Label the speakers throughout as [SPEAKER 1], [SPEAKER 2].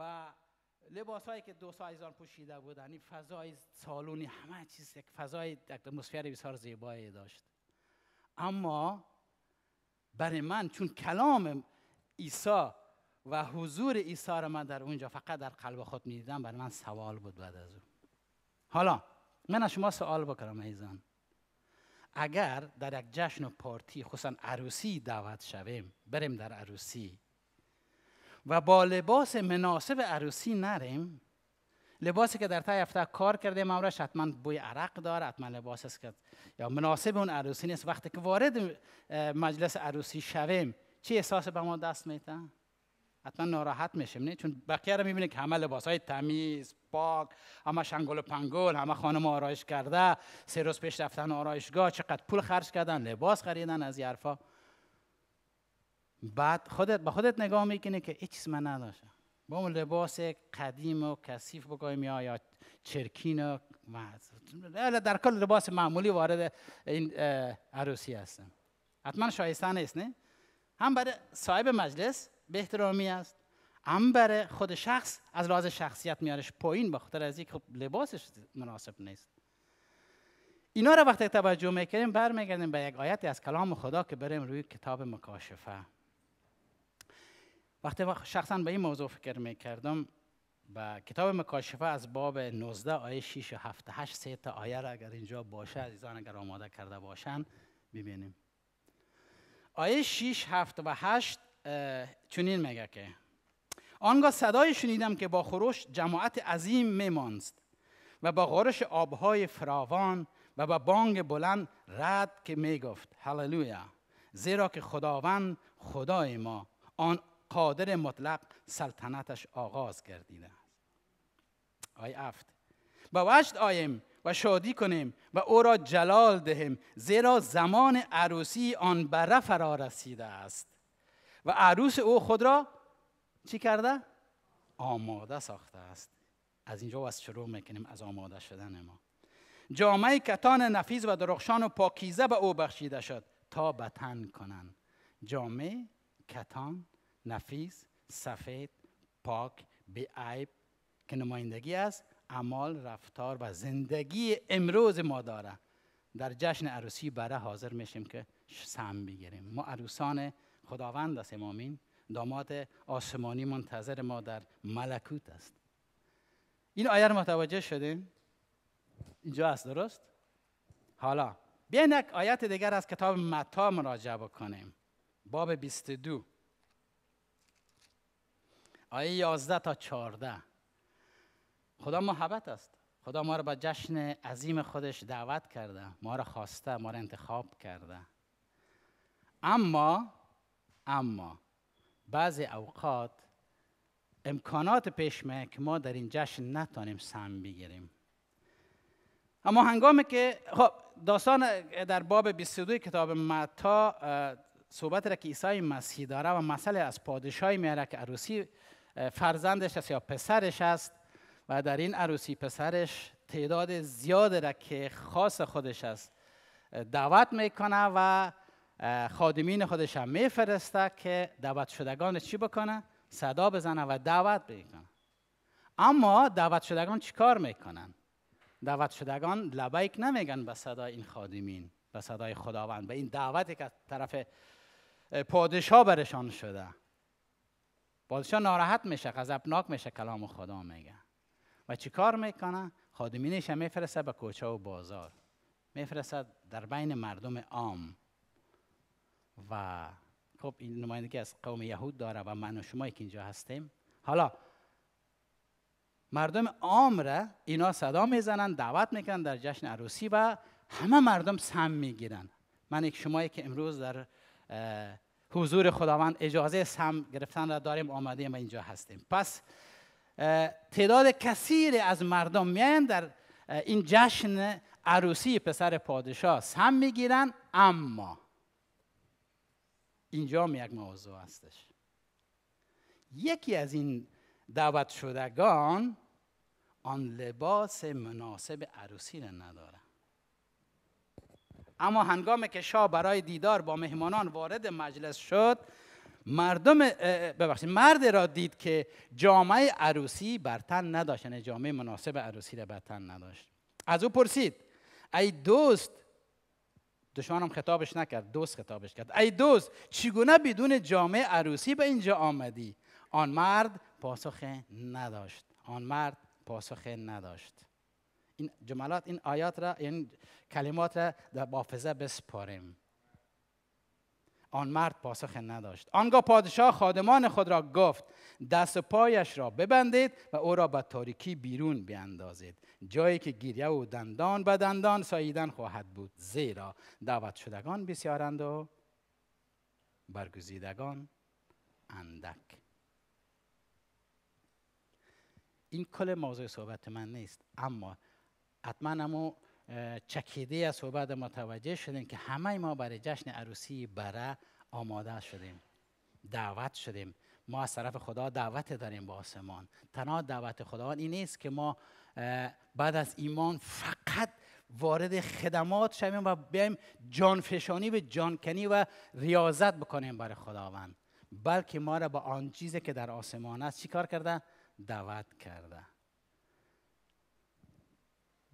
[SPEAKER 1] و لباس که دو سایزان پوشیده بودن این فضای سالونی همه چیز یک فضای اتمسفر بسیار زیبایی داشت اما برای من چون کلام عیسی و حضور عیسی را من در اونجا فقط در قلب خود میدیدم برای من سوال بود بعد از او حالا من از شما سوال بکنم ایزان اگر در یک جشن و پارتی خصوصا عروسی دعوت شویم بریم در عروسی و با لباس مناسب عروسی نریم لباسی که در تای هفته کار کردیم امرش حتما بوی عرق داره حتما لباس است که یا مناسب اون عروسی نیست وقتی که وارد مجلس عروسی شویم چه احساس به ما دست میده حتما ناراحت میشیم نه چون بقیه رو میبینه که همه لباس های تمیز پاک همه شنگل و پنگل همه خانم آرایش کرده سه روز پیش رفتن آرایشگاه چقدر پول خرج کردن لباس خریدن از یرفا بعد خودت به خودت نگاه میکنه که هیچ چیز من نداشه با اون لباس قدیم و کثیف بگویم یا یا چرکین و در کل لباس معمولی وارد این عروسی هستم حتما شایسته نیست نه هم برای صاحب مجلس به احترامی است هم برای خود شخص از لحاظ شخصیت میارش پایین با خاطر از یک خب لباسش مناسب نیست اینا را وقتی توجه میکنیم برمیگردیم به یک آیتی از کلام خدا که بریم روی کتاب مکاشفه وقتی شخصا به این موضوع فکر می کردم به کتاب مکاشفه از باب 19 آیه 6 و 7 8 سه تا آیه را اگر اینجا باشه عزیزان اگر آماده کرده باشن ببینیم آیه 6 7 و 8 چنین میگه که آنگاه صدای شنیدم که با خروش جماعت عظیم میمانست و با غرش آبهای فراوان و با بانگ بلند رد که میگفت هللویا زیرا که خداوند خدای ما آن قادر مطلق سلطنتش آغاز گردیده است افت با به وجد آیم و شادی کنیم و او را جلال دهیم زیرا زمان عروسی آن بره فرا رسیده است و عروس او خود را چی کرده؟ آماده ساخته است از اینجا از شروع میکنیم از آماده شدن ما جامعه کتان نفیز و درخشان و پاکیزه به او بخشیده شد تا بتن کنند جامعه کتان نفیس سفید پاک بی عیب که نمایندگی از اعمال رفتار و زندگی امروز ما داره در جشن عروسی بره حاضر میشیم که سم بگیریم ما عروسان خداوند هستیم آمین داماد آسمانی منتظر ما در ملکوت است این آیه رو متوجه شدیم اینجا است درست حالا بیاین یک آیت دیگر از کتاب متا مراجعه بکنیم باب 22 آیه 11 تا 14 خدا محبت است خدا ما را به جشن عظیم خودش دعوت کرده ما را خواسته ما را انتخاب کرده اما اما بعضی اوقات امکانات پیش میه که ما در این جشن نتانیم سهم بگیریم اما هنگامی که خب داستان در باب 22 کتاب متا صحبت را که عیسی مسیح داره و مسئله از پادشاهی میاره که عروسی فرزندش است یا پسرش است و در این عروسی پسرش تعداد زیاد را که خاص خودش است دعوت میکنه و خادمین خودش هم میفرسته که دعوت شدگان چی بکنه؟ صدا بزنه و دعوت بکنه اما دعوت شدگان کار میکنن؟ دعوت شدگان لبیک نمیگن به صدای این خادمین به صدای خداوند به این دعوتی که از طرف پادشاه برشان شده پادشاه ناراحت میشه غضبناک میشه کلام خدا میگه و چی کار میکنه خادمینش میفرسته به کوچه و بازار میفرسته در بین مردم عام و خب این نمایندگی از قوم یهود داره و من و شما که اینجا هستیم حالا مردم عام را اینا صدا میزنن دعوت میکنن در جشن عروسی و همه مردم سم میگیرن من یک شمایی که امروز در حضور خداوند اجازه سم گرفتن را داریم آمده و اینجا هستیم پس تعداد کثیر از مردم میان در این جشن عروسی پسر پادشاه سم میگیرن اما اینجا هم یک موضوع هستش یکی از این دعوت شدگان آن لباس مناسب عروسی را نداره اما هنگامی که شاه برای دیدار با مهمانان وارد مجلس شد مردم ببخشید مرد را دید که جامعه عروسی بر تن نداشت یعنی جامعه مناسب عروسی را بر تن نداشت از او پرسید ای دوست دشمنم خطابش نکرد دوست خطابش کرد ای دوست چگونه بدون جامعه عروسی به اینجا آمدی آن مرد پاسخ نداشت آن مرد پاسخ نداشت این جملات این آیات را این کلمات را در بافزه بسپاریم آن مرد پاسخ نداشت آنگاه پادشاه خادمان خود را گفت دست و پایش را ببندید و او را به تاریکی بیرون بیاندازید جایی که گیریه و دندان به دندان ساییدن خواهد بود زیرا دعوت شدگان بسیارند و برگزیدگان اندک این کل موضوع صحبت من نیست اما حتما امو چکیده از صحبت متوجه شدیم که همه ما برای جشن عروسی بره آماده شدیم دعوت شدیم ما از طرف خدا دعوت داریم به آسمان تنها دعوت خدا این نیست که ما بعد از ایمان فقط وارد خدمات شویم و بیایم جانفشانی به جانکنی و ریاضت بکنیم برای خداوند بلکه ما را به آن چیزی که در آسمان است چیکار کرده دعوت کرده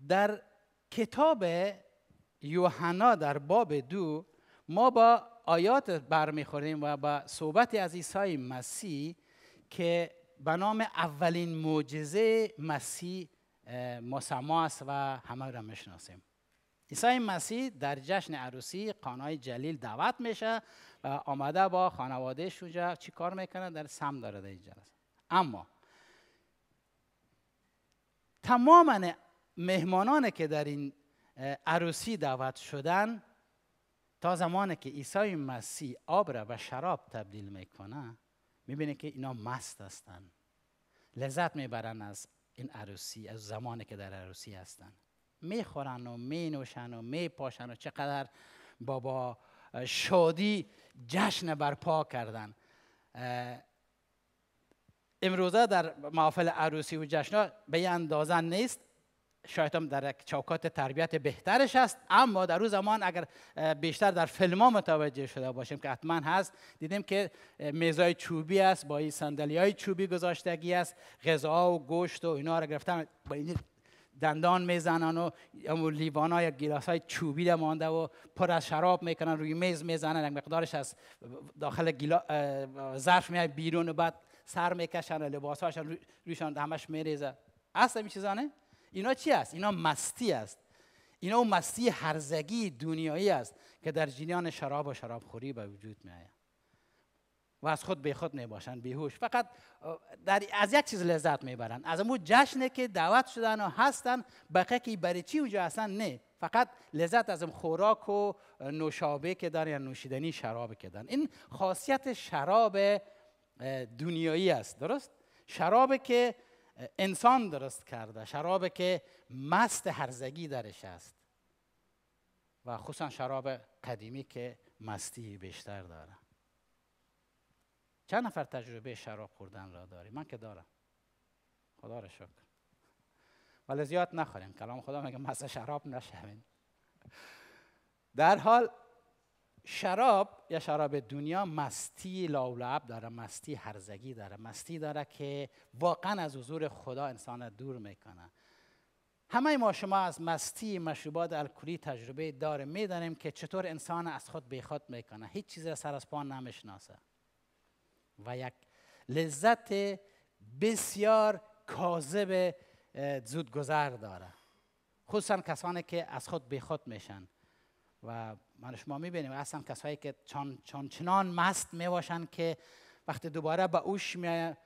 [SPEAKER 1] در کتاب یوحنا در باب دو ما با آیات برمیخوریم و با صحبت از عیسی مسیح که به نام اولین معجزه مسیح مسما است و همه را میشناسیم عیسی مسیح در جشن عروسی قانای جلیل دعوت میشه و آمده با خانوادهش اونجا چی کار میکنه در سم داره در اینجا اما تماما مهمانان که در این عروسی دعوت شدن تا زمانی که عیسی مسیح آب را به شراب تبدیل میکنه میبینه که اینا مست هستن لذت میبرن از این عروسی از زمانی که در عروسی هستن میخورن و مینوشن و میپاشن و چقدر بابا شادی جشن برپا کردن امروزه در محافل عروسی و جشن به یه اندازه نیست شاید هم در یک چوکات تربیت بهترش است اما در روز زمان اگر بیشتر در فیلم ها متوجه شده باشیم که حتما هست دیدیم که میزای چوبی است با این صندلی های چوبی گذاشتگی است غذا و گوشت و اینا رو گرفتن با این دندان میزنن و لیوان های گلاس های چوبی ده مانده و پر از شراب میکنن روی میز میزنن یک مقدارش از داخل ظرف میاد بیرون و بعد سر میکشن و لباس رویشان همش میریزه اصلا چیزانه اینا چی است اینا مستی است اینا اون مستی هرزگی دنیایی است که در جنیان شراب و شراب خوری به وجود می آید و از خود به خود می باشند بیهوش فقط در از یک چیز لذت می برند از اون جشنه که دعوت شدن و هستن بقیه که برای چی اونجا هستن نه فقط لذت از خوراک و نوشابه که دارن یا نوشیدنی شراب که دارن این خاصیت شراب دنیایی است درست شرابی که انسان درست کرده شراب که مست هرزگی درش است و خصوصا شراب قدیمی که مستی بیشتر داره چند نفر تجربه شراب خوردن را داری؟ من که دارم خدا را شکر ولی زیاد نخوریم کلام خدا میگه مست شراب نشویم در حال شراب یا شراب دنیا مستی لاولعب داره مستی هرزگی داره مستی داره که واقعا از حضور خدا انسان دور میکنه همه ما شما از مستی مشروبات الکلی تجربه داره میدانیم که چطور انسان از خود بیخود میکنه هیچ چیز را سر از پا نمیشناسه و یک لذت بسیار کاذب زودگذر داره خصوصا کسانی که از خود بیخود میشن و من شما میبینیم اصلا کسایی که چون, چنان مست میباشن که وقتی دوباره به اوش میایه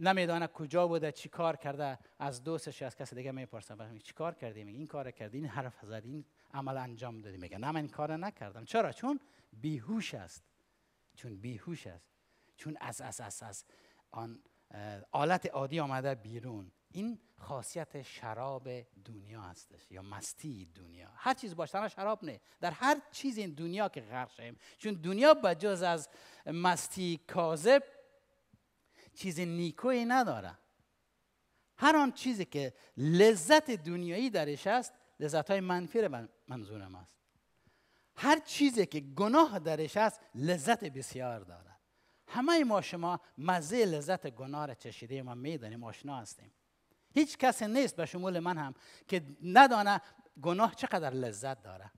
[SPEAKER 1] نمیدانه کجا بوده چی کار کرده از دوستش از کس دیگه میپرسن میگه چی کار کردی میگه این کار کردی این حرف زدی این عمل انجام دادی میگه نه من این کار نکردم چرا چون بیهوش است چون بیهوش است چون از از از از آن حالت عادی آمده بیرون این خاصیت شراب دنیا هستش یا مستی دنیا هر چیز باشه. تنها شراب نه در هر چیز این دنیا که غرق شیم چون دنیا جز از مستی کاذب چیز نیکویی نداره هر آن چیزی که لذت دنیایی درش است لذت های منفی منظورم است هر چیزی که گناه درش است لذت بسیار داره. همه ما شما مزه لذت گناه را چشیده ما میدانیم آشنا هستیم هیچ کسی نیست به شمول من هم که ندانه گناه چقدر لذت داره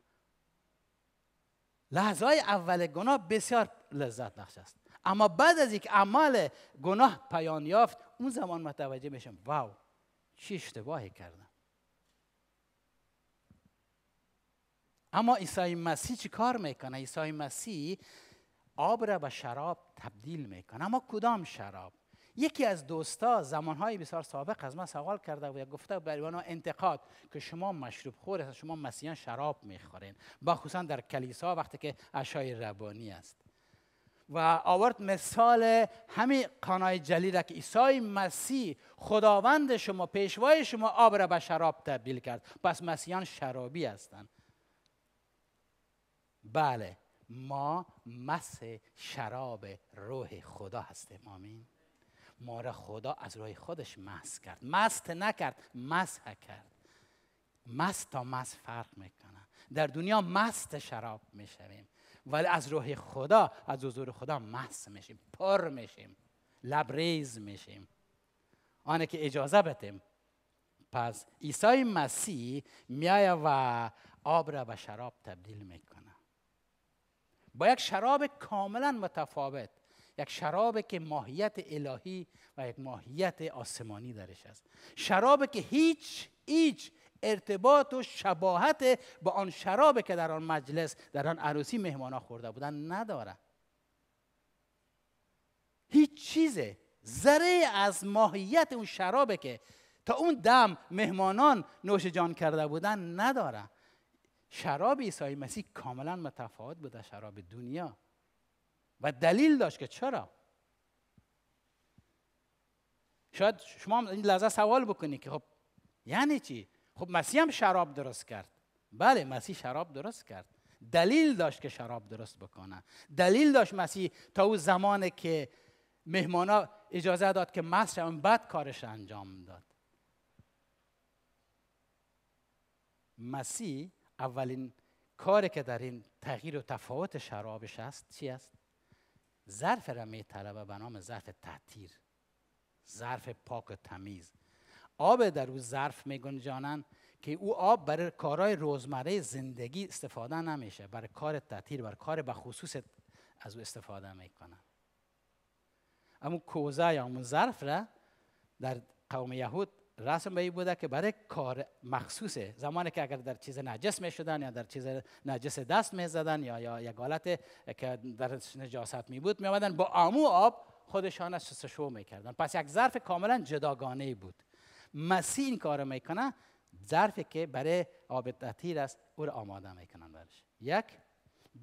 [SPEAKER 1] لحظه های اول گناه بسیار لذت بخش است اما بعد از یک عمل گناه پایان یافت اون زمان متوجه میشم واو چی اشتباهی کردم اما عیسی مسیح چی کار میکنه عیسی مسیح آب را به شراب تبدیل میکنه اما کدام شراب یکی از دوستا زمانهای بسیار سابق از ما سوال کرده و گفته برای اونا انتقاد که شما مشروب خور هست شما مسیحیان شراب میخورین خصوصا در کلیسا وقتی که اشای ربانی است و آورد مثال همین قانای جلیل که عیسی مسیح خداوند شما پیشوای شما آب را به شراب تبدیل کرد پس مسیحیان شرابی هستند بله ما مس شراب روح خدا هستیم آمین ما را خدا از روی خودش مست کرد مست نکرد مسح کرد مست تا مست فرق میکنه در دنیا مست شراب میشویم ولی از روح خدا از حضور خدا مست میشیم پر میشیم لبریز میشیم آنه که اجازه بتیم پس عیسی مسیح میای و آب را به شراب تبدیل میکنه با یک شراب کاملا متفاوت یک شرابی که ماهیت الهی و یک ماهیت آسمانی درش است شرابی که هیچ هیچ ارتباط و شباهت با آن شرابی که در آن مجلس در آن عروسی مهمانا خورده بودن نداره هیچ چیز ذره از ماهیت اون شرابی که تا اون دم مهمانان نوش جان کرده بودن نداره شراب عیسی مسیح کاملا متفاوت بوده شراب دنیا و دلیل داشت که چرا شاید شما هم این لحظه سوال بکنید که خب یعنی چی خب مسیح هم شراب درست کرد بله مسیح شراب درست کرد دلیل داشت که شراب درست بکنه دلیل داشت مسیح تا اون زمانی که ها اجازه داد که مسیح هم بد کارش انجام داد مسیح اولین کاری که در این تغییر و تفاوت شرابش است چی است ظرف را می طلبه به نام ظرف تحتیر ظرف پاک و تمیز آب در او ظرف می گنجانن که او آب برای کارهای روزمره زندگی استفاده نمیشه برای کار تعطیر برای کار به خصوص از او استفاده میکنن اما کوزه یا اون ظرف را در قوم یهود رسم به بوده که برای کار مخصوصه زمانی که اگر در چیز نجس می شدن یا در چیز نجس دست می زدن یا, یا یک حالت که در نجاست می بود می آمدن با آمو آب خودشان شستشو می کردن پس یک ظرف کاملا جداگانه بود مسیح این کار میکنه ظرفی که برای آب تطهیر است او را آماده کنن برش یک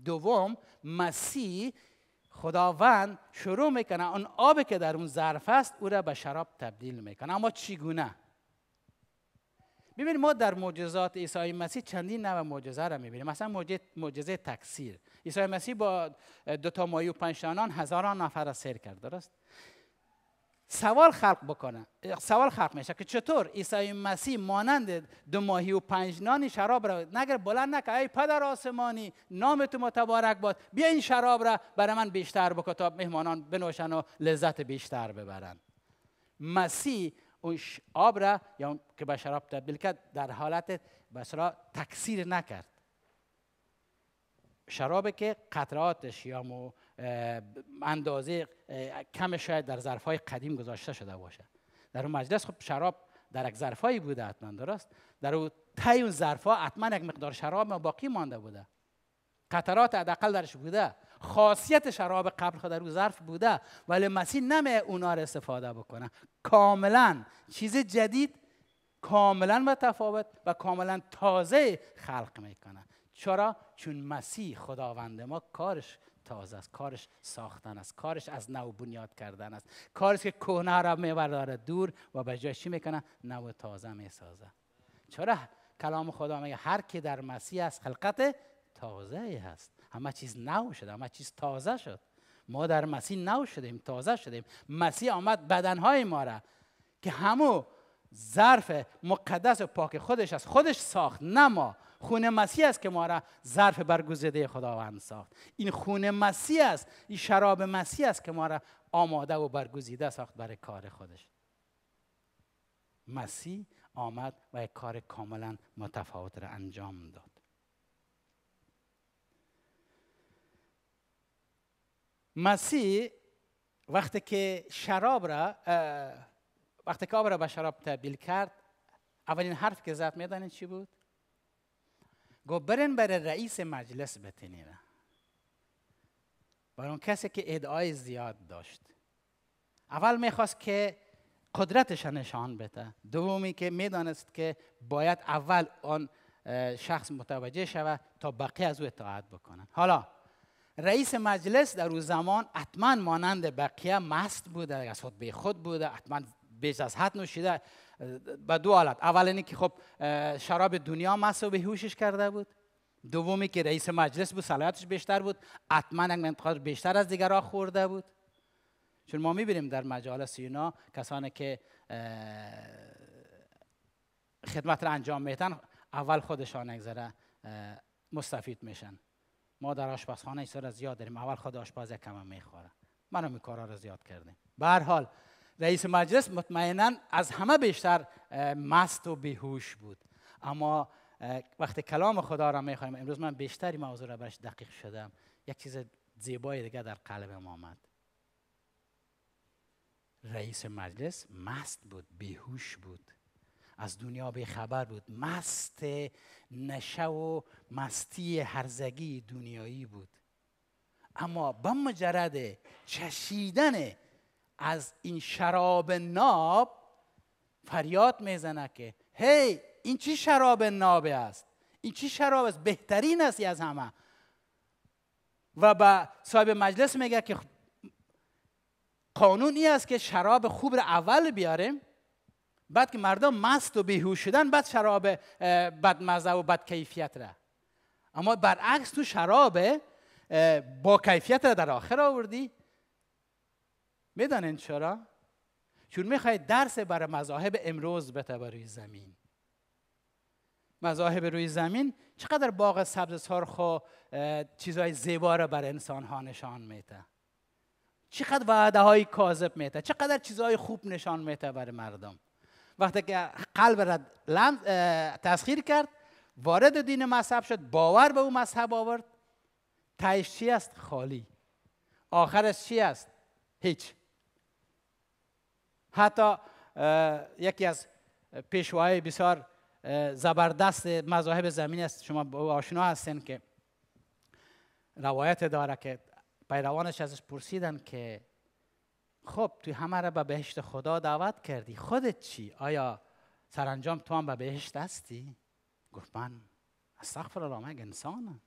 [SPEAKER 1] دوم مسیح خداوند شروع میکنه اون آبی که در اون ظرف است او را به شراب تبدیل میکنه اما چگونه ببینید ما در معجزات عیسی مسیح چندین نوع معجزه را میبینیم مثلا معجزه تکثیر عیسی مسیح با دو تا مایو پنج هزاران نفر را سیر کرد درست سوال خلق بکنه سوال خلق میشه که چطور عیسی مسیح مانند دو ماهی و پنج نانی شراب را نگر بلند نکه ای پدر آسمانی نام تو متبارک باد بیا این شراب را برای من بیشتر بکن تا مهمانان بنوشن و لذت بیشتر ببرن مسیح اون آب را یا که به شراب تبدیل کرد در حالت بسرا تکثیر نکرد شراب که قطراتش یا مو اندازه کم شاید در ظرفهای قدیم گذاشته شده باشه در اون مجلس خب شراب در یک ظرفایی بوده حتما درست در او تای اون ظرفا حتما یک مقدار شراب باقی مانده بوده قطرات حداقل درش بوده خاصیت شراب قبل خود در او ظرف بوده ولی مسیح نمی اونا را استفاده بکنه کاملا چیز جدید کاملا متفاوت و کاملا تازه خلق میکنه چرا چون مسیح خداوند ما کارش تازه است کارش ساختن است کارش از نو بنیاد کردن است کارش که کهنه را میبرداره دور و به چی میکنه نو تازه میسازه چرا کلام خدا میگه هر که در مسیح است خلقت تازه ای هست همه چیز نو شده همه چیز تازه شد ما در مسیح نو شدیم تازه شدیم مسیح آمد بدنهای ما را که همو ظرف مقدس و پاک خودش از خودش ساخت نه ما خون مسیح است که ما را ظرف برگزیده خداوند ساخت این خون مسیح است این شراب مسیح است که ما را آماده و برگزیده ساخت برای کار خودش مسیح آمد و یک کار کاملا متفاوت را انجام داد مسیح وقتی که شراب را وقتی که آب را به شراب تبدیل کرد اولین حرف که زد میدانید چی بود گو برن برای رئیس مجلس بتنیره. برای اون کسی که ادعای زیاد داشت اول میخواست که قدرتش نشان بده دومی که میدانست که باید اول آن شخص متوجه شود تا بقیه از او اطاعت بکنن حالا رئیس مجلس در اون زمان حتما مانند بقیه مست بوده از خود به خود بوده حتما بیش از حد نوشیده به دو حالت اول اینه که خب شراب دنیا مسو به هوشش کرده بود دومی که رئیس مجلس بود صلاحیتش بیشتر بود حتما یک بیشتر از دیگرها خورده بود چون ما میبینیم در مجالس اینا کسانی که خدمت را انجام میتن اول خودشان یک مستفید میشن ما در آشپزخانه ایسا را زیاد داریم اول خود آشپز کم میخوره منم این کارا را زیاد کردیم به هر حال رئیس مجلس مطمئنا از همه بیشتر مست و بیهوش بود اما وقتی کلام خدا را میخوایم امروز من بیشتری موضوع را برش دقیق شدم یک چیز زیبای دیگه در قلبم آمد رئیس مجلس مست بود بیهوش بود از دنیا به خبر بود مست نشه و مستی هرزگی دنیایی بود اما به مجرد چشیدن از این شراب ناب فریاد میزنه که هی این چی شراب ناب است این چی شراب است بهترین است از همه و به صاحب مجلس میگه که قانون است که شراب خوب را اول بیاریم بعد که مردم مست و بیهوش شدن بعد شراب بدمزه و بد کیفیت را اما برعکس تو شراب با کیفیت را در آخر آوردی میدانین چرا؟ چون میخواید درس برای مذاهب امروز به روی زمین مذاهب روی زمین چقدر باغ سبز سرخ و چیزهای زیبا را بر انسان ها نشان میده چقدر وعده های کاذب میده چقدر چیزهای خوب نشان میده برای مردم وقتی که قلب را تسخیر کرد وارد دین مذهب شد باور به او مذهب آورد تایش چی است خالی آخرش چی است هیچ حتی یکی از پیشوای بسیار زبردست مذاهب زمین است شما آشنا هستین که روایت داره که پیروانش ازش پرسیدن که خب توی همه را به بهشت خدا دعوت کردی خودت چی؟ آیا سرانجام تو هم به بهشت هستی؟ گفت من استغفر الله من انسانم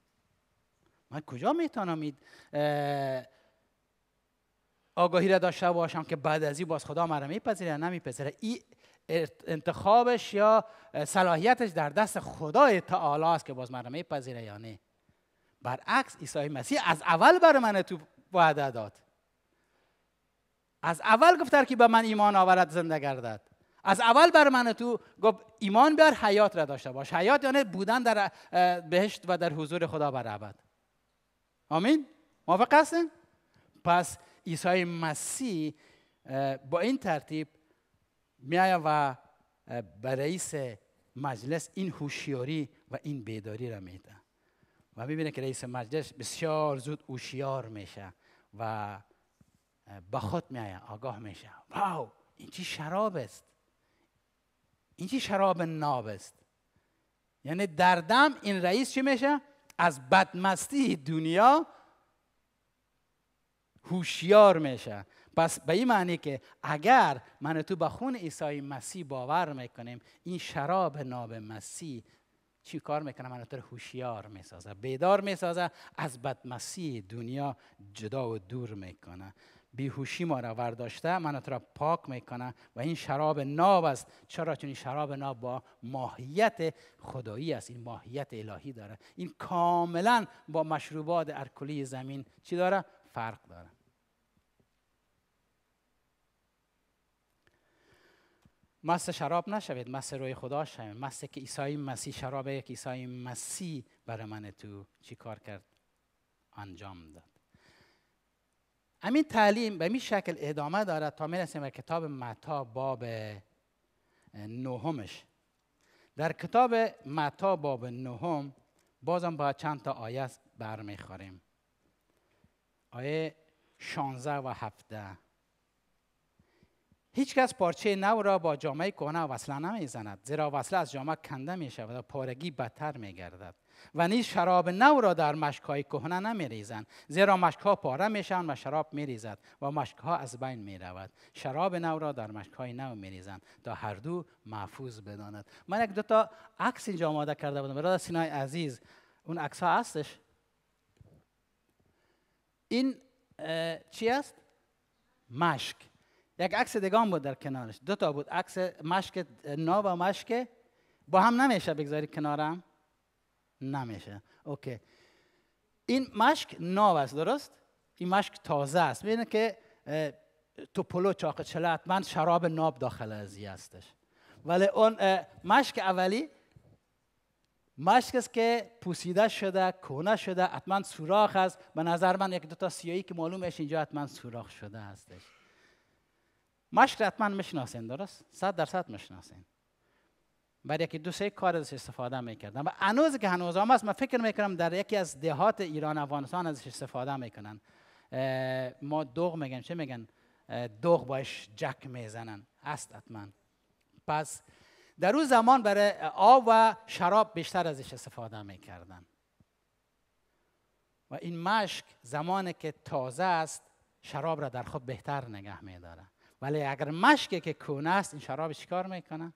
[SPEAKER 1] من کجا میتونم آگاهی را داشته باشم که بعد از این باز خدا مرا میپذیره یا نمیپذیره این انتخابش یا صلاحیتش در دست خدای تعالی است که باز مرا میپذیره یا نه برعکس عیسی مسیح از اول بر من تو وعده داد از اول گفتر که به من ایمان آورد زنده گردد از اول بر من تو گفت ایمان بیار حیات را داشته باش حیات یعنی بودن در بهشت و در حضور خدا بر آمین موافق هستین پس عیسی مسیح با این ترتیب میآید و به رئیس مجلس این هوشیاری و این بیداری را میده و میبینه که رئیس مجلس بسیار زود هوشیار میشه و به خود میآید آگاه میشه واو این چی شراب است این چی شراب ناب است یعنی در دم این رئیس چی میشه از بدمستی دنیا هوشیار میشه پس به این معنی که اگر من تو به خون عیسی مسیح باور میکنیم این شراب ناب مسیح چی کار میکنه من تو هوشیار میسازه بیدار میسازه از مسی دنیا جدا و دور میکنه بیهوشی ما را ورداشته من را پاک میکنه و این شراب ناب است چرا چون این شراب ناب با ماهیت خدایی است این ماهیت الهی داره این کاملا با مشروبات الکلی زمین چی داره فرق داره مست شراب نشوید مست روی خدا شوید مست که عیسی مسیح شراب یک عیسی مسیح برای من تو چی کار کرد انجام داد همین تعلیم به این شکل ادامه دارد تا میرسیم به کتاب متا باب نهمش در کتاب متا باب نهم بازم با چند تا آیه برمیخوریم آیه 16 و 17 هیچکس پارچه نو را با جامعه کهنه وصله زند زیرا وصله از جامعه کنده می شود و پارگی بدتر می گردد و نیز شراب نو را در مشکهای کهنه نمی زیرا مشکها پاره می و شراب می ریزد و ها از بین می رود شراب نو را در مشکهای نو می ریزند تا هر دو محفوظ بداند من یک دو تا عکس اینجا آماده کرده بودم برادر سینای عزیز اون عکس ها هستش این چی است؟ مشک یک عکس دیگه بود در کنارش دو تا بود عکس مشک نا و مشک با هم نمیشه بگذاری کنارم نمیشه اوکی این مشک ناب است درست این مشک تازه است ببینید که تو پلو چاق چله حتما شراب ناب داخل ازی هستش ولی اون مشک اولی مشک است که پوسیده شده کونه شده حتما سوراخ است به نظر من یک دو تا سیایی که معلومش اینجا حتما سوراخ شده هستش مشک حتما میشناسین درست صد درصد میشناسین برای یکی دو سه کار ازش استفاده میکردن و هنوز که هنوز هم است من فکر میکنم در یکی از دهات ایران افغانستان ازش استفاده میکنن ما دوغ میگن چه میگن دوغ باش جک میزنن هست حتما پس در اون زمان برای آب و شراب بیشتر ازش استفاده میکردن و این مشک زمانی که تازه است شراب را در خود بهتر نگه میداره ولی اگر مشکی که کونه است این شراب چیکار میکنه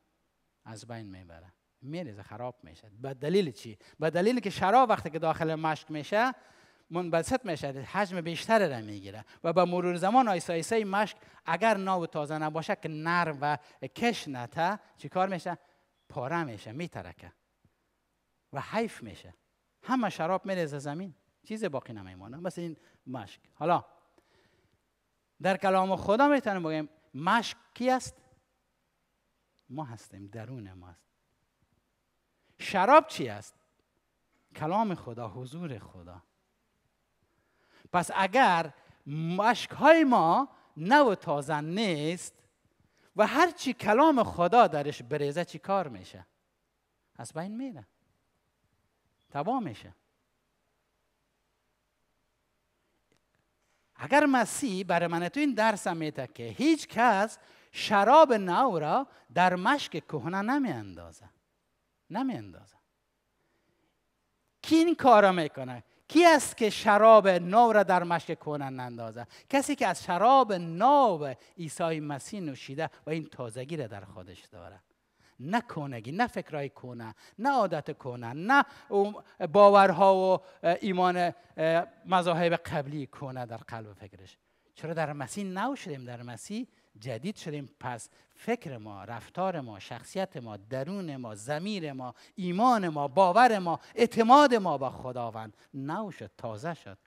[SPEAKER 1] از بین میبره میریزه خراب میشه به دلیل چی به دلیل که شراب وقتی که داخل مشک میشه منبسط میشه حجم بیشتر را میگیره و به مرور زمان آیسا ای مشک اگر ناو تازه نباشه که نر و کش نته چی کار میشه پاره میشه میترکه و حیف میشه همه شراب میرزه زمین چیز باقی نمیمانه مثل این مشک حالا در کلام خدا میتونیم بگیم مشک کی است ما هستیم درون ما است شراب چی است کلام خدا حضور خدا پس اگر مشک های ما نو تازه نیست و هرچی کلام خدا درش بریزه چی کار میشه از بین میره تبا میشه اگر مسیح برای من تو این درس میده که هیچ کس شراب نو را در مشک کهنه نمی اندازه نمی اندازه کی این را میکنه کی است که شراب ناو را در مشک کنن نندازه؟ کسی که از شراب ناو عیسی مسیح نوشیده و این تازگی را در خودش داره نه کنگی نه فکرای کنه نه عادت کنه نه باورها و ایمان مذاهب قبلی کنه در قلب فکرش چرا در مسیح نو شدیم در مسیح جدید شدیم پس فکر ما رفتار ما شخصیت ما درون ما زمیر ما ایمان ما باور ما اعتماد ما با خداوند نو شد تازه شد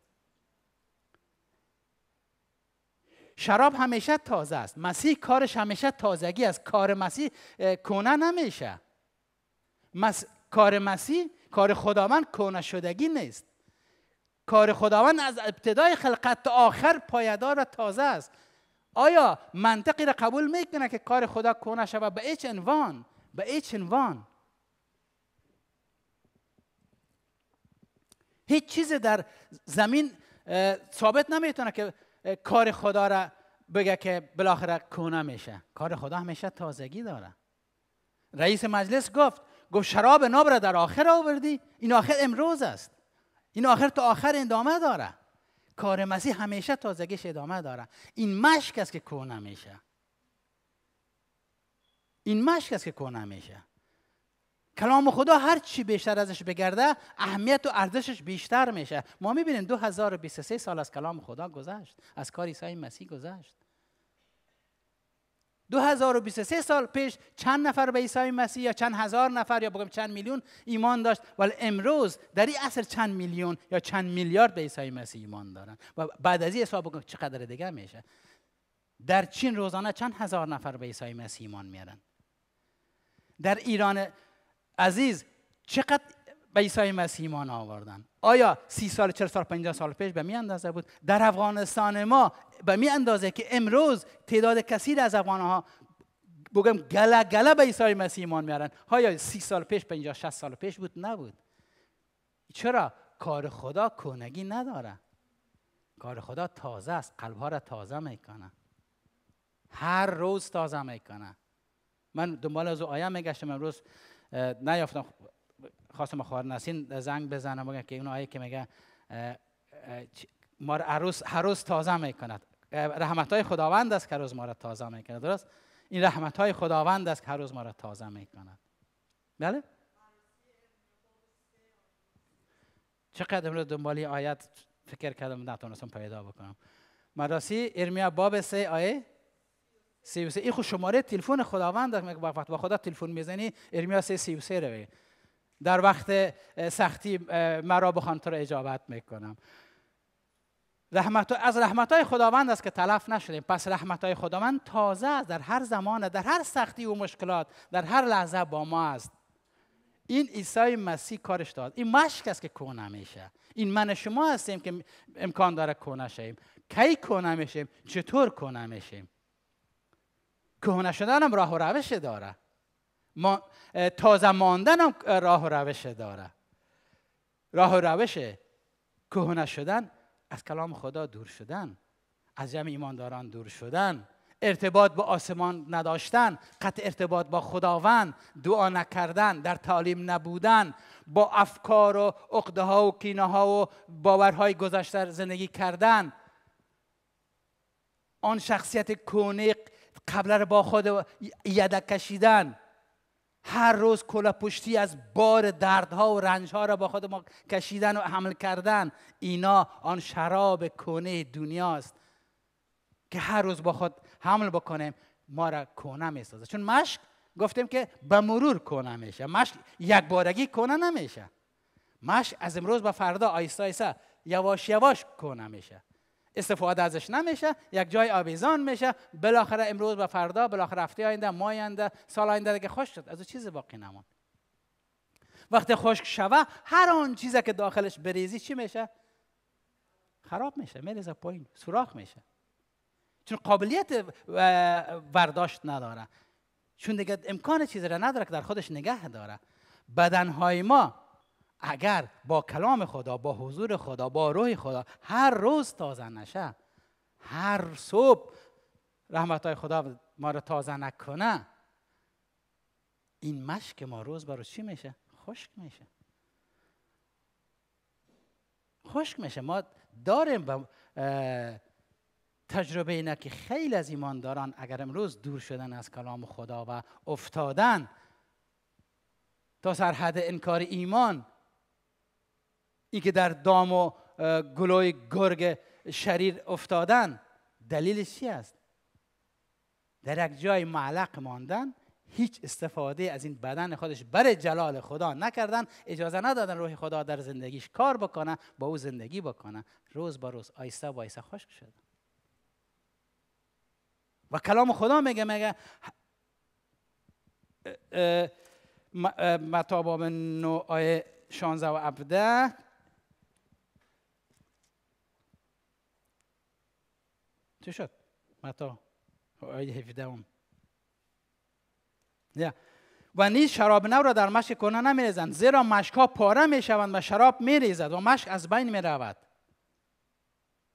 [SPEAKER 1] شراب همیشه تازه است مسیح کارش همیشه تازگی است کار مسیح کنه نمیشه مس... کار مسیح کار خداوند کنه شدگی نیست کار خداوند از ابتدای خلقت تا آخر پایدار و تازه است آیا منطقی را قبول میکنه که کار خدا کنه شود به هیچ عنوان به هیچ عنوان هیچ چیز در زمین ثابت نمیتونه که کار خدا را بگه که بالاخره کنه میشه کار خدا همیشه تازگی داره رئیس مجلس گفت گفت شراب ناب را در آخر آوردی این آخر امروز است این آخر تا آخر اندامه داره کار مسیح همیشه تازگیش ادامه داره این مشک است که کهنه میشه این مشک است که کهنه میشه کلام خدا هر چی بیشتر ازش بگرده اهمیت و ارزشش بیشتر میشه ما میبینیم 2023 سال از کلام خدا گذشت از کار عیسی مسیح گذشت 2023 سال پیش چند نفر به عیسی مسیح یا چند هزار نفر یا بگم چند میلیون ایمان داشت ولی امروز در این عصر چند میلیون یا چند میلیارد به عیسی مسیح ایمان دارن و بعد از این حساب بگم چقدر دیگه میشه در چین روزانه چند هزار نفر به عیسی مسیح ایمان میارن در ایران عزیز چقدر به عیسی مسیح ایمان آوردن آیا سی سال چهل سال پنجاه سال پیش به می اندازه بود در افغانستان ما به می اندازه که امروز تعداد کثیر از افغانها بگم گله گله به عیسی مسیح ایمان میارن آیا سی سال پیش پنجاه شست سال پیش بود نبود چرا کار خدا کنگی نداره کار خدا تازه است قلبها را تازه میکنه هر روز تازه میکنه من دنبال از آیه میگشتم امروز نیافتم خواستم خواهر نسین زنگ بزنم بگم که اون آیه که میگه ما عروس هر روز تازه میکند رحمت های خداوند است که روز ما را تازه میکند درست این رحمت های خداوند است که هر روز ما را تازه میکند بله چقدر امروز دنبالی آیت فکر کردم نتونستم پیدا بکنم مراسی ارمیا باب سه آیه سی و سه خود شماره تلفن خداوند است با خدا تلفن میزنی ارمیا سه سی و سه در وقت سختی مرا بخوان تو را اجابت میکنم رحمت از رحمت های خداوند است که تلف نشدیم پس رحمت های خداوند تازه است در هر زمان در هر سختی و مشکلات در هر لحظه با ما است این عیسی مسیح کارش داد این مشک است که کونه میشه این من شما هستیم که امکان داره کونه شیم کی کونه میشیم چطور کونه میشیم کونه شدن راه و روش داره ما تازه ماندن هم راه و روش داره راه و روش کهنه شدن از کلام خدا دور شدن از جمع ایمانداران دور شدن ارتباط با آسمان نداشتن قطع ارتباط با خداوند دعا نکردن در تعلیم نبودن با افکار و عقده ها و کینه ها و باورهای گذشته زندگی کردن آن شخصیت کونیق قبل رو با خود یدک کشیدن هر روز کلا پشتی از بار دردها و رنجها را با خود ما کشیدن و حمل کردن اینا آن شراب دنیا دنیاست که هر روز با خود حمل بکنیم ما را کونه میسازه چون مشک گفتیم که به مرور کونه میشه مشک یک بارگی کنه نمیشه مشک از امروز به فردا آیسا آیسا یواش یواش کنه میشه استفاده ازش نمیشه یک جای آویزان میشه بالاخره امروز و فردا بالاخره هفته آینده ماینده، سال آینده دیگه خوش شد از چیز باقی نمون وقتی خشک شوه هر آن چیزی که داخلش بریزی چی میشه خراب میشه میریزه پایین سوراخ میشه چون قابلیت برداشت نداره چون دیگه امکان چیزی را نداره که در خودش نگه داره بدنهای ما اگر با کلام خدا با حضور خدا با روح خدا هر روز تازه نشه هر صبح رحمت های خدا ما رو تازه نکنه این مشک ما روز برای چی میشه خشک میشه خشک میشه ما داریم با تجربه اینه که خیلی از ایمانداران اگر امروز دور شدن از کلام خدا و افتادن تا سرحد انکار ایمان ای که در دام و گلوی گرگ شریر افتادن دلیلش چی است در یک جای معلق ماندن هیچ استفاده از این بدن خودش برای جلال خدا نکردن اجازه ندادن روح خدا در زندگیش کار بکنه با او زندگی بکنه روز با روز آیسته با آیسته خشک شد و کلام خدا میگه مگه متا باب آیه 16 و 17 چه شد؟ متا؟ آیه 17 yeah. و نیز شراب نو را در مشک کنه نمیریزند زیرا ها پاره شوند و شراب میریزد و مشک از بین میرود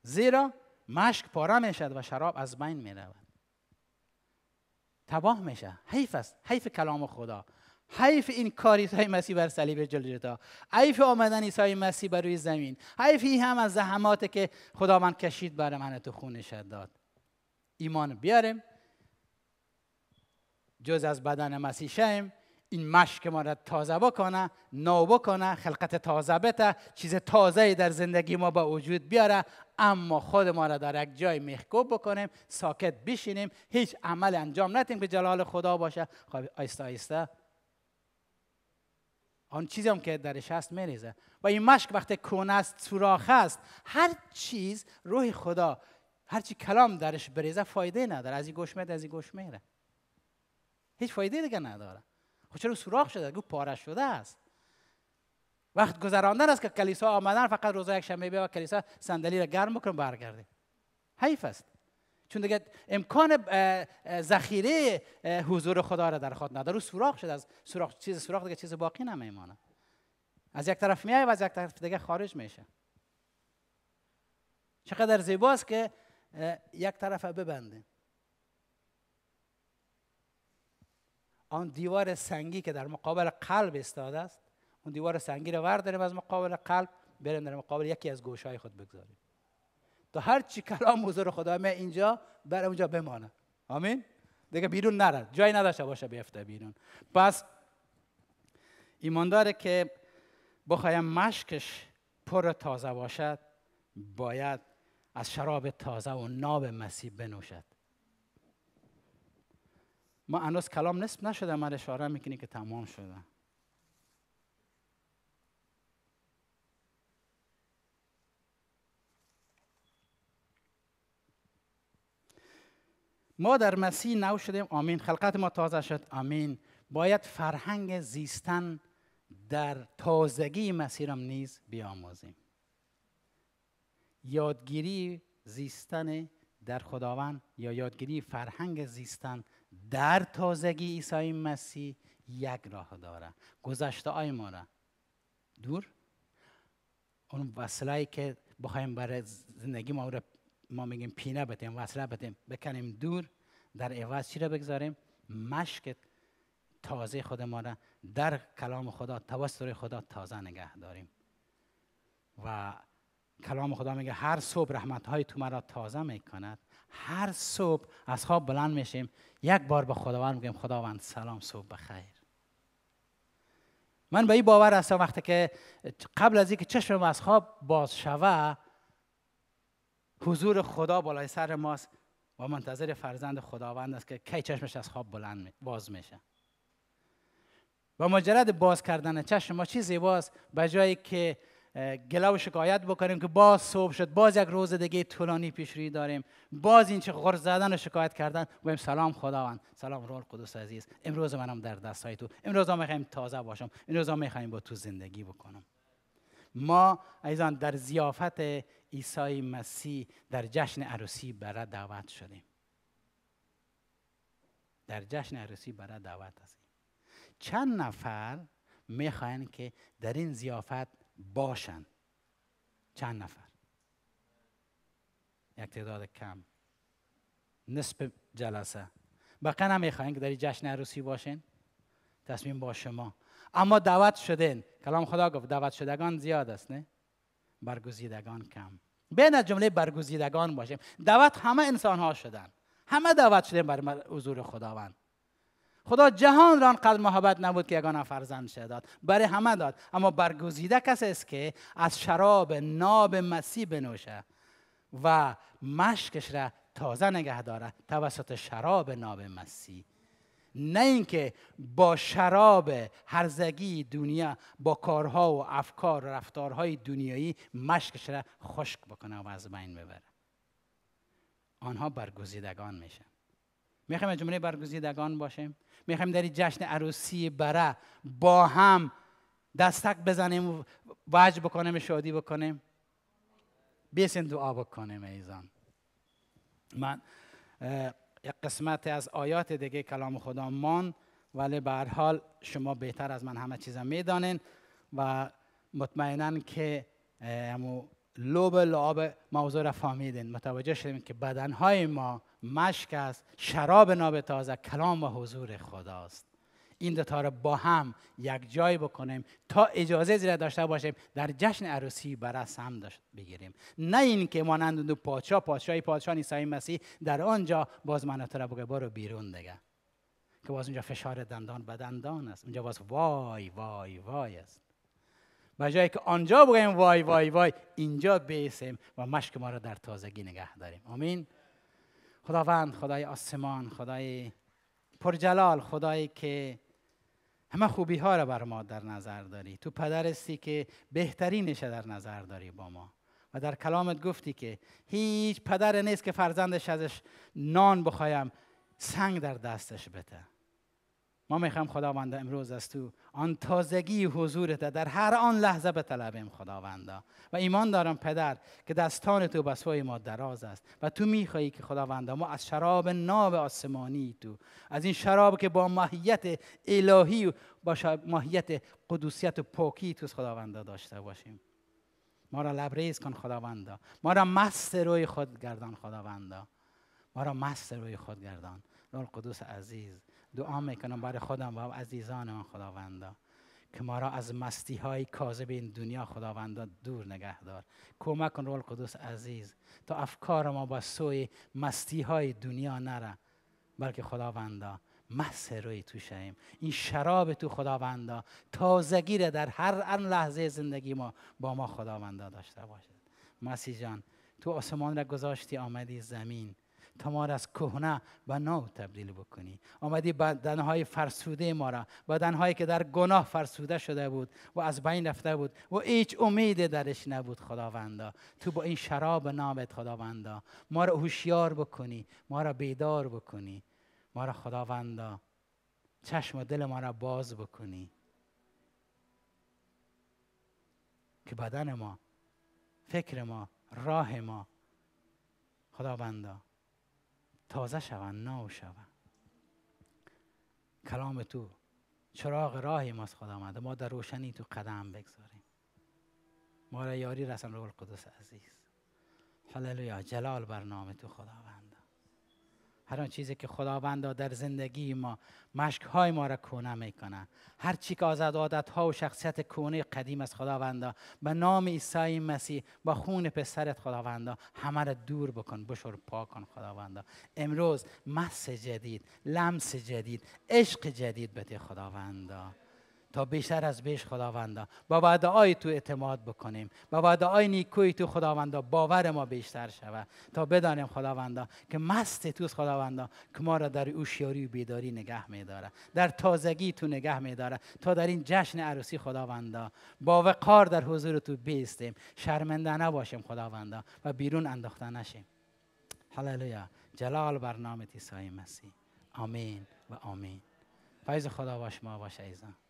[SPEAKER 1] زیرا مشک پاره میشد و شراب از بین میرود تباه میشه حیف است حیف کلام خدا حیف این کار عیسی مسیح بر صلیب جلجتا حیف آمدن عیسی مسیح بر روی زمین حیف این هم از زحمات که خدا من کشید بر من تو خونش داد ایمان بیارم، جز از بدن مسیح شیم این مشک ما را تازه بکنه نو بکنه خلقت تازه بته چیز تازه در زندگی ما با وجود بیاره اما خود ما را در یک جای میخکوب بکنیم ساکت بشینیم هیچ عمل انجام نتیم که جلال خدا باشه آیسته خب، آیسته آن چیزی هم که درش هست میریزه و این مشک وقتی کون است سوراخ است هر چیز روح خدا هر چی کلام درش بریزه فایده نداره از این گوش میاد از این گوش میره هیچ فایده دیگه نداره خب چرا سوراخ شده گو پاره شده است وقت گذراندن است که کلیسا آمدن فقط روزا یک شنبه بیا و کلیسا صندلی را گرم بکنه برگرده. حیف است چون دیگه امکان ذخیره حضور خدا را در خود نداره او سوراخ شده از سوراخ چیز سوراخ دیگه چیز باقی نمیمانه از یک طرف میای و از یک طرف دیگه خارج میشه چقدر زیباست که یک طرف ببندیم آن دیوار سنگی که در مقابل قلب استاده است اون دیوار سنگی رو ورداریم از مقابل قلب بریم در مقابل یکی از گوشهای خود بگذاریم تا هر چی کلام حضور خدا می اینجا بر اونجا بمانه آمین دیگه بیرون نره جایی نداشته باشه بیفته بیرون پس ایمانداره که بخوایم مشکش پر تازه باشد باید از شراب تازه و ناب مسیح بنوشد ما هنوز کلام نصف نشده من اشاره میکنی که تمام شده ما در مسیح نو شدیم آمین خلقت ما تازه شد آمین باید فرهنگ زیستن در تازگی هم نیز بیاموزیم یادگیری زیستن در خداوند یا یادگیری فرهنگ زیستن در تازگی عیسی مسیح یک راه داره گذشته های ما را دور اون وصله که بخوایم برای زندگی ما را ما میگیم پینه بتیم وصله بتیم بکنیم دور در عوض چی را بگذاریم مشک تازه خود ما را در کلام خدا توسط خدا تازه نگه داریم و کلام خدا میگه هر صبح رحمت های تو مرا تازه میکند هر صبح از خواب بلند میشیم یک بار به خداوند میگیم خداوند سلام صبح بخیر من به این باور هستم وقتی که قبل از اینکه چشمم از خواب باز شوه حضور خدا بالای سر ماست و منتظر فرزند خداوند است که کی چشمش از خواب بلند باز میشه و مجرد باز کردن چشم ما چی زیباست به جایی که گله و شکایت بکنیم که باز صبح شد باز یک روز دیگه طولانی پیش روی داریم باز این چه غر زدن و شکایت کردن گویم سلام خداوند سلام روح قدوس عزیز امروز منم در دستای تو امروز هم میخوایم تازه باشم امروز می میخوایم با تو زندگی بکنم ما ایزان در زیافت عیسی مسیح در جشن عروسی برای دعوت شدیم در جشن عروسی برای دعوت هستیم چند نفر میخواین که در این زیافت باشن چند نفر یک تعداد کم نصف جلسه بقیه نمیخواین که در جشن عروسی باشین تصمیم با شما اما دعوت شدین کلام خدا گفت دعوت شدگان زیاد است نه برگزیدگان کم بین از جمله برگزیدگان باشیم دعوت همه انسان ها شدن همه دعوت شدیم بر حضور خداوند خدا جهان را انقدر محبت نبود که یگانه فرزند شد داد برای همه داد اما برگزیده کسی است که از شراب ناب مسیح بنوشه و مشکش را تازه نگه داره توسط شراب ناب مسیح نه اینکه با شراب هرزگی دنیا با کارها و افکار و رفتارهای دنیایی مشکش را خشک بکنه و از بین ببره آنها برگزیدگان میشن میخوایم جمله برگزیدگان باشیم میخوایم در جشن عروسی بره با هم دستک بزنیم و وجه بکنیم شادی بکنیم بیسین دعا بکنیم ایزان من یک قسمت از آیات دیگه کلام خدا مان ولی به هر حال شما بهتر از من همه چیزا میدانین و مطمئنا که امو لوب لعاب موضوع را فهمیدین متوجه شدیم که بدنهای ما مشک است شراب ناب تازه کلام و حضور خداست این دوتا رو با هم یک جای بکنیم تا اجازه زیره داشته باشیم در جشن عروسی برای هم بگیریم نه اینکه مانند دو پادشاه پادشاهی پادشاه عیسی مسیح در آنجا باز منو تو بگه برو بیرون دیگه که باز اونجا فشار دندان به دندان است اونجا باز وای وای وای است به جایی که آنجا بگیم وای وای وای اینجا بیسیم و مشک ما را در تازگی نگه داریم آمین خداوند خدای آسمان خدای پرجلال خدایی که همه خوبی ها را بر ما در نظر داری تو پدرستی که بهترینش در نظر داری با ما و در کلامت گفتی که هیچ پدر نیست که فرزندش ازش نان بخوایم سنگ در دستش بده ما میخوایم خداوند امروز از تو آن تازگی حضورت در هر آن لحظه به طلبیم خداوندا و ایمان دارم پدر که دستان تو به سوی ما دراز است و تو میخواهی که خداوندا ما از شراب ناب آسمانی تو از این شراب که با ماهیت الهی و با ماهیت قدوسیت و پاکی تو خداوندا داشته باشیم ما را لبریز کن خداوندا ما را مست روی خود گردان خداوندا ما را مست روی خود گردان عزیز دعا میکنم برای خودم و عزیزان من خداوندا که ما را از مستی های کاذب این دنیا خداوندا دور نگه دار کمک کن رول قدوس عزیز تا افکار ما با سوی مستی های دنیا نره بلکه خداوندا محس روی تو شیم این شراب تو خداوندا تازگی در هر ان لحظه زندگی ما با ما خداوندا داشته باشد مسیح جان تو آسمان را گذاشتی آمدی زمین تا ما را از کهنه به نو تبدیل بکنی آمدی بدنهای فرسوده ما را بدنهایی که در گناه فرسوده شده بود و از بین رفته بود و هیچ امید درش نبود خداوندا تو با این شراب نامت خداوندا ما را هوشیار بکنی ما را بیدار بکنی ما را خداوندا چشم و دل ما را باز بکنی که بدن ما فکر ما راه ما خداوندا تازه شوند نو شوند کلام تو چراغ راهی ماست خدا ما در روشنی تو قدم بگذاریم ما را یاری رسن روح القدس عزیز هللویا جلال بر نام تو خداوند هر آن چیزی که خداوند در زندگی ما مشک های ما را کونه میکنه هر چی که از عادت ها و شخصیت کونه قدیم از خداوند به نام عیسی مسیح با خون پسرت خداوند همه را دور بکن بشور پاک کن خداوند امروز مس جدید لمس جدید عشق جدید بده خداوند تا بیشتر از بیش خداوندا با وعده تو اعتماد بکنیم با وعده های نیکوی تو خداوندا باور ما بیشتر شود تا بدانیم خداوندا که مست تو خداوندا که ما را در اوشیاری و بیداری نگه میداره در تازگی تو نگه میداره تا در این جشن عروسی خداوندا با وقار در حضور تو بیستیم شرمنده نباشیم خداوندا و بیرون انداخته نشیم هللویا جلال برنامه تیسای مسیح آمین و آمین فیض خدا با شما باشه ایزان